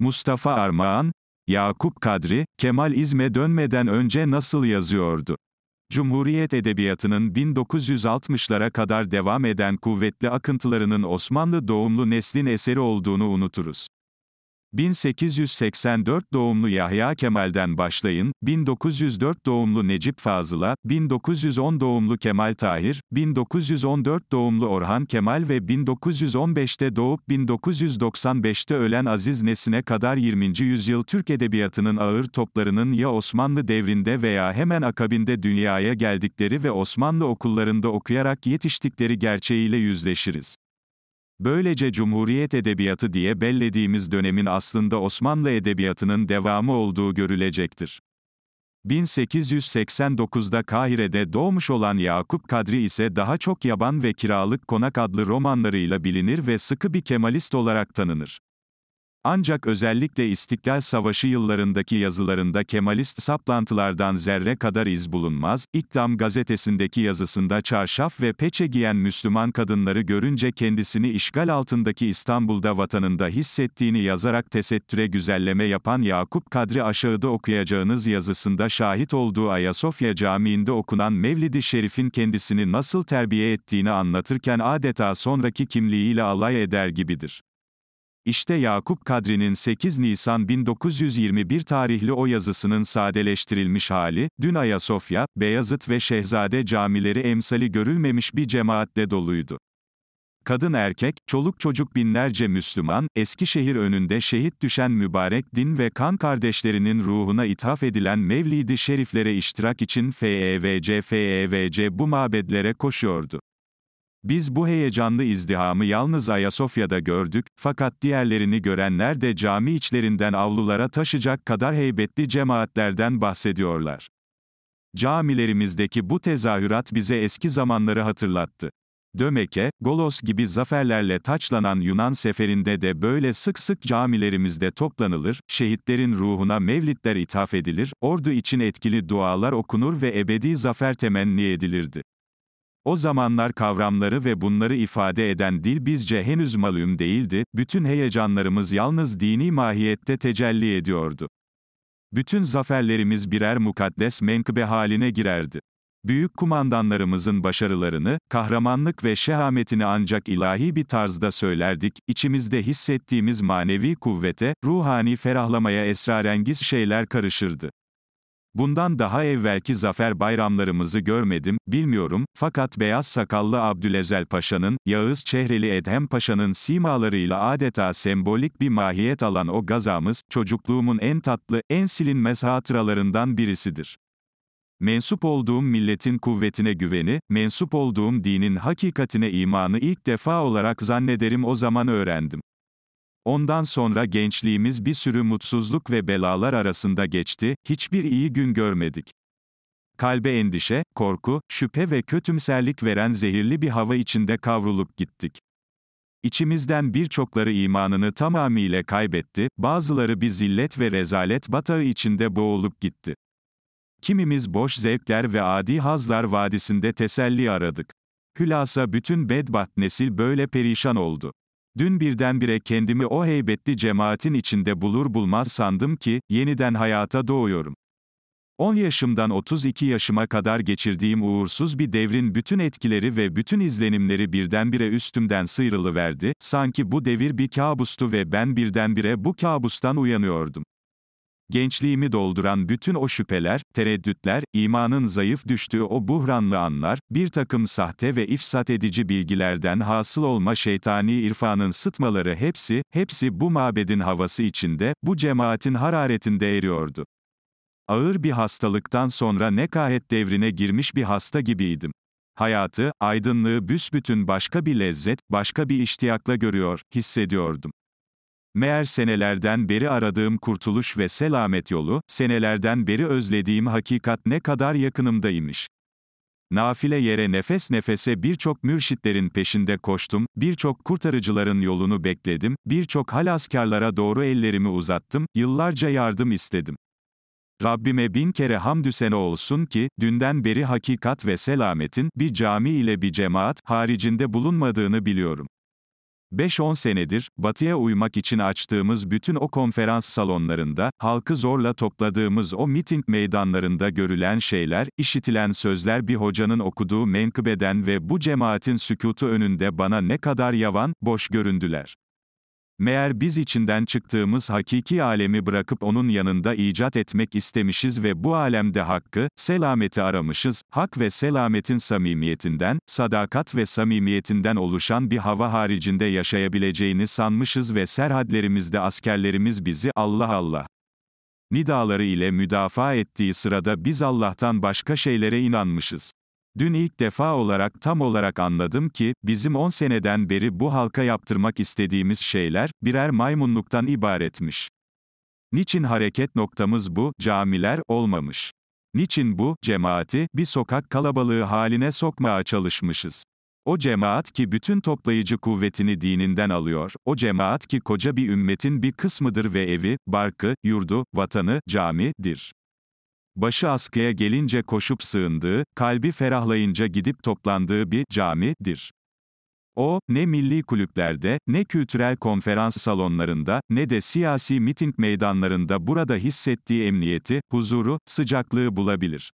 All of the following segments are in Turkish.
Mustafa Armağan, Yakup Kadri, Kemal İzme dönmeden önce nasıl yazıyordu? Cumhuriyet edebiyatının 1960'lara kadar devam eden kuvvetli akıntılarının Osmanlı doğumlu neslin eseri olduğunu unuturuz. 1884 doğumlu Yahya Kemal'den başlayın, 1904 doğumlu Necip Fazıl'a, 1910 doğumlu Kemal Tahir, 1914 doğumlu Orhan Kemal ve 1915'te doğup 1995'te ölen Aziz Nesin'e kadar 20. yüzyıl Türk Edebiyatı'nın ağır toplarının ya Osmanlı devrinde veya hemen akabinde dünyaya geldikleri ve Osmanlı okullarında okuyarak yetiştikleri gerçeğiyle yüzleşiriz. Böylece Cumhuriyet Edebiyatı diye bellediğimiz dönemin aslında Osmanlı Edebiyatı'nın devamı olduğu görülecektir. 1889'da Kahire'de doğmuş olan Yakup Kadri ise daha çok Yaban ve Kiralık Konak adlı romanlarıyla bilinir ve sıkı bir Kemalist olarak tanınır. Ancak özellikle İstiklal Savaşı yıllarındaki yazılarında Kemalist saplantılardan zerre kadar iz bulunmaz, İktam gazetesindeki yazısında çarşaf ve peçe giyen Müslüman kadınları görünce kendisini işgal altındaki İstanbul'da vatanında hissettiğini yazarak tesettüre güzelleme yapan Yakup Kadri aşağıda okuyacağınız yazısında şahit olduğu Ayasofya Camii'nde okunan Mevlid-i Şerif'in kendisini nasıl terbiye ettiğini anlatırken adeta sonraki kimliğiyle alay eder gibidir. İşte Yakup Kadri'nin 8 Nisan 1921 tarihli o yazısının sadeleştirilmiş hali, dün Ayasofya, Beyazıt ve Şehzade camileri emsali görülmemiş bir cemaatle doluydu. Kadın erkek, çoluk çocuk binlerce Müslüman, Eskişehir önünde şehit düşen mübarek din ve kan kardeşlerinin ruhuna ithaf edilen mevlidi Şeriflere iştirak için FEVC FEVC bu mabedlere koşuyordu. Biz bu heyecanlı izdihamı yalnız Ayasofya'da gördük, fakat diğerlerini görenler de cami içlerinden avlulara taşacak kadar heybetli cemaatlerden bahsediyorlar. Camilerimizdeki bu tezahürat bize eski zamanları hatırlattı. Dömeke, Golos gibi zaferlerle taçlanan Yunan seferinde de böyle sık sık camilerimizde toplanılır, şehitlerin ruhuna mevlitler ithaf edilir, ordu için etkili dualar okunur ve ebedi zafer temenni edilirdi. O zamanlar kavramları ve bunları ifade eden dil bizce henüz malum değildi, bütün heyecanlarımız yalnız dini mahiyette tecelli ediyordu. Bütün zaferlerimiz birer mukaddes menkıbe haline girerdi. Büyük kumandanlarımızın başarılarını, kahramanlık ve şehametini ancak ilahi bir tarzda söylerdik, içimizde hissettiğimiz manevi kuvvete, ruhani ferahlamaya esrarengiz şeyler karışırdı. Bundan daha evvelki zafer bayramlarımızı görmedim, bilmiyorum, fakat beyaz sakallı Abdülezel Paşa'nın, Yağız Çehreli Edhem Paşa'nın simalarıyla adeta sembolik bir mahiyet alan o gazamız, çocukluğumun en tatlı, en silinmez hatıralarından birisidir. Mensup olduğum milletin kuvvetine güveni, mensup olduğum dinin hakikatine imanı ilk defa olarak zannederim o zaman öğrendim. Ondan sonra gençliğimiz bir sürü mutsuzluk ve belalar arasında geçti, hiçbir iyi gün görmedik. Kalbe endişe, korku, şüphe ve kötümserlik veren zehirli bir hava içinde kavrulup gittik. İçimizden birçokları imanını tamamıyla kaybetti, bazıları bir zillet ve rezalet batağı içinde boğulup gitti. Kimimiz boş zevkler ve adi hazlar vadisinde teselli aradık. Hülasa bütün bedbat nesil böyle perişan oldu. Dün birdenbire kendimi o heybetli cemaatin içinde bulur bulmaz sandım ki, yeniden hayata doğuyorum. 10 yaşımdan 32 yaşıma kadar geçirdiğim uğursuz bir devrin bütün etkileri ve bütün izlenimleri birdenbire üstümden sıyrılıverdi, sanki bu devir bir kabustu ve ben birdenbire bu kabustan uyanıyordum gençliğimi dolduran bütün o şüpheler, tereddütler, imanın zayıf düştüğü o buhranlı anlar, bir takım sahte ve ifsat edici bilgilerden hasıl olma şeytani irfanın sıtmaları hepsi, hepsi bu mabedin havası içinde, bu cemaatin hararetinde eriyordu. Ağır bir hastalıktan sonra nekahet devrine girmiş bir hasta gibiydim. Hayatı, aydınlığı büsbütün başka bir lezzet, başka bir iştiyakla görüyor, hissediyordum. Meğer senelerden beri aradığım kurtuluş ve selamet yolu, senelerden beri özlediğim hakikat ne kadar yakınımdaymış. Nafile yere nefes nefese birçok mürşitlerin peşinde koştum, birçok kurtarıcıların yolunu bekledim, birçok halaskarlara doğru ellerimi uzattım, yıllarca yardım istedim. Rabbime bin kere hamdü sene olsun ki, dünden beri hakikat ve selametin, bir cami ile bir cemaat, haricinde bulunmadığını biliyorum. 5-10 senedir, batıya uymak için açtığımız bütün o konferans salonlarında, halkı zorla topladığımız o miting meydanlarında görülen şeyler, işitilen sözler bir hocanın okuduğu menkıbeden ve bu cemaatin sükutu önünde bana ne kadar yavan, boş göründüler. Meğer biz içinden çıktığımız hakiki alemi bırakıp onun yanında icat etmek istemişiz ve bu alemde hakkı, selameti aramışız, hak ve selametin samimiyetinden, sadakat ve samimiyetinden oluşan bir hava haricinde yaşayabileceğini sanmışız ve serhadlerimizde askerlerimiz bizi Allah Allah nidaları ile müdafaa ettiği sırada biz Allah'tan başka şeylere inanmışız. Dün ilk defa olarak tam olarak anladım ki, bizim 10 seneden beri bu halka yaptırmak istediğimiz şeyler, birer maymunluktan ibaretmiş. Niçin hareket noktamız bu, camiler, olmamış? Niçin bu, cemaati, bir sokak kalabalığı haline sokmaya çalışmışız? O cemaat ki bütün toplayıcı kuvvetini dininden alıyor, o cemaat ki koca bir ümmetin bir kısmıdır ve evi, barkı, yurdu, vatanı, camidir başı askıya gelince koşup sığındığı, kalbi ferahlayınca gidip toplandığı bir camidir. O, ne milli kulüplerde, ne kültürel konferans salonlarında, ne de siyasi miting meydanlarında burada hissettiği emniyeti, huzuru, sıcaklığı bulabilir.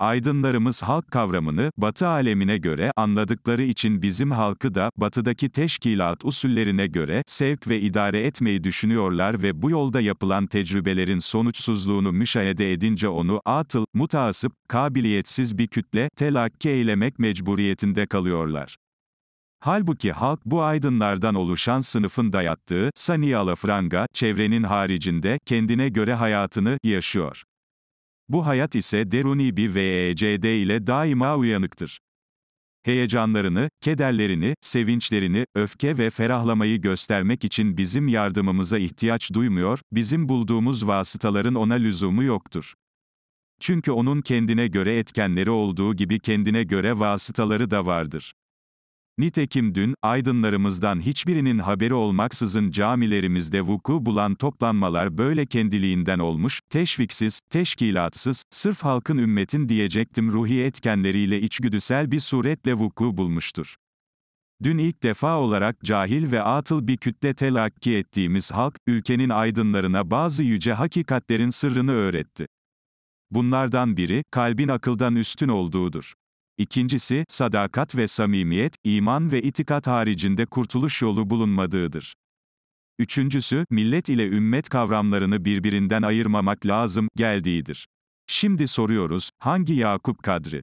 Aydınlarımız halk kavramını Batı alemine göre anladıkları için bizim halkı da Batı'daki teşkilat usullerine göre sevk ve idare etmeyi düşünüyorlar ve bu yolda yapılan tecrübelerin sonuçsuzluğunu müşahede edince onu atıl, mutaasıp, kabiliyetsiz bir kütle telakki eylemek mecburiyetinde kalıyorlar. Halbuki halk bu aydınlardan oluşan sınıfın dayattığı, saniye alafranga, çevrenin haricinde, kendine göre hayatını, yaşıyor. Bu hayat ise Deruni bir ECD ile daima uyanıktır. Heyecanlarını, kederlerini, sevinçlerini, öfke ve ferahlamayı göstermek için bizim yardımımıza ihtiyaç duymuyor, bizim bulduğumuz vasıtaların ona lüzumu yoktur. Çünkü onun kendine göre etkenleri olduğu gibi kendine göre vasıtaları da vardır. Nitekim dün, aydınlarımızdan hiçbirinin haberi olmaksızın camilerimizde vuku bulan toplanmalar böyle kendiliğinden olmuş, teşviksiz, teşkilatsız, sırf halkın ümmetin diyecektim ruhi etkenleriyle içgüdüsel bir suretle vuku bulmuştur. Dün ilk defa olarak cahil ve atıl bir kütle telakki ettiğimiz halk, ülkenin aydınlarına bazı yüce hakikatlerin sırrını öğretti. Bunlardan biri, kalbin akıldan üstün olduğudur. İkincisi, sadakat ve samimiyet, iman ve itikat haricinde kurtuluş yolu bulunmadığıdır. Üçüncüsü, millet ile ümmet kavramlarını birbirinden ayırmamak lazım, geldiğidir. Şimdi soruyoruz, hangi Yakup Kadri?